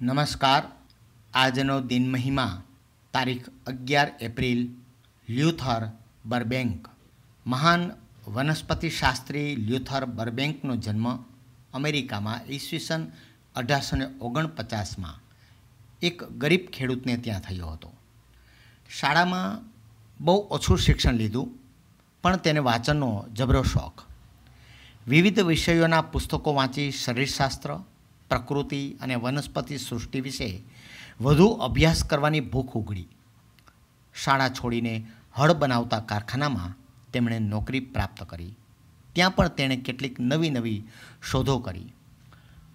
નમસ્કાર આજનો દિન મહિમા તારીખ અગિયાર એપ્રિલ લ્યુથર બર્બેન્ક મહાન વનસ્પતિશાસ્ત્રી લ્યુથર બર્બેન્કનો જન્મ અમેરિકામાં ઈસવીસન અઢારસો ને ઓગણપચાસમાં એક ગરીબ ખેડૂતને ત્યાં થયો હતો શાળામાં બહુ ઓછું શિક્ષણ લીધું પણ તેને વાંચનનો જબરો શોખ વિવિધ વિષયોના પુસ્તકો વાંચી શરીરશાસ્ત્ર પ્રકૃતિ અને વનસ્પતિ સૃષ્ટિ વિશે વધુ અભ્યાસ કરવાની ભૂખ ઉગડી શાળા છોડીને હળ બનાવતા કારખાનામાં તેમણે નોકરી પ્રાપ્ત કરી ત્યાં પણ તેણે કેટલીક નવી નવી શોધો કરી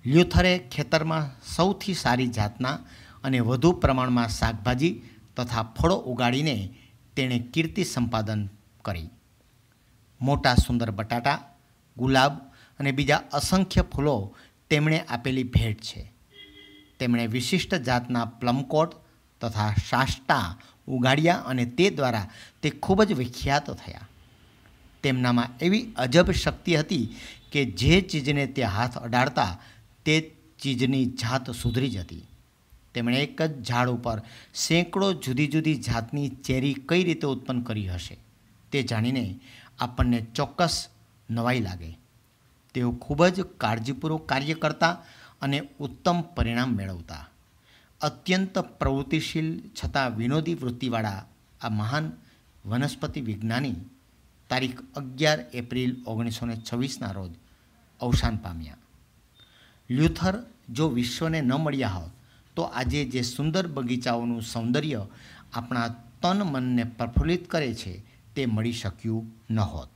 લ્યુથરે ખેતરમાં સૌથી સારી જાતના અને વધુ પ્રમાણમાં શાકભાજી તથા ફળો ઉગાડીને તેણે કીર્તિ સંપાદન કરી મોટા સુંદર બટાટા ગુલાબ અને બીજા અસંખ્ય ફૂલો તેમણે આપેલી ભેટ છે તેમણે વિશિષ્ટ જાતના પ્લમકોટ તથા સાસ્ટા ઉગાડ્યા અને તે દ્વારા તે ખૂબ જ વિખ્યાત થયા તેમનામાં એવી અજબ શક્તિ હતી કે જે ચીજને તે હાથ અડાડતા તે ચીજની જાત સુધરી જતી તેમણે એક જ ઝાડ ઉપર સેંકડો જુદી જુદી જાતની ચેરી કઈ રીતે ઉત્પન્ન કરી હશે તે જાણીને આપણને ચોક્કસ નવાઈ લાગે તેઓ ખૂબ જ કાળજીપૂર્વક કાર્ય કરતા અને ઉત્તમ પરિણામ મેળવતા અત્યંત પ્રવૃત્તિશીલ છતાં વિનોદી વૃત્તિવાળા આ મહાન વનસ્પતિ વિજ્ઞાની તારીખ અગિયાર એપ્રિલ ઓગણીસો ને છવ્વીસના રોજ અવસાન પામ્યા લ્યુથર જો વિશ્વને ન મળ્યા હોત તો આજે જે સુંદર બગીચાઓનું સૌંદર્ય આપણા તન મનને પ્રફુલ્લિત કરે છે તે મળી શક્યું ન હોત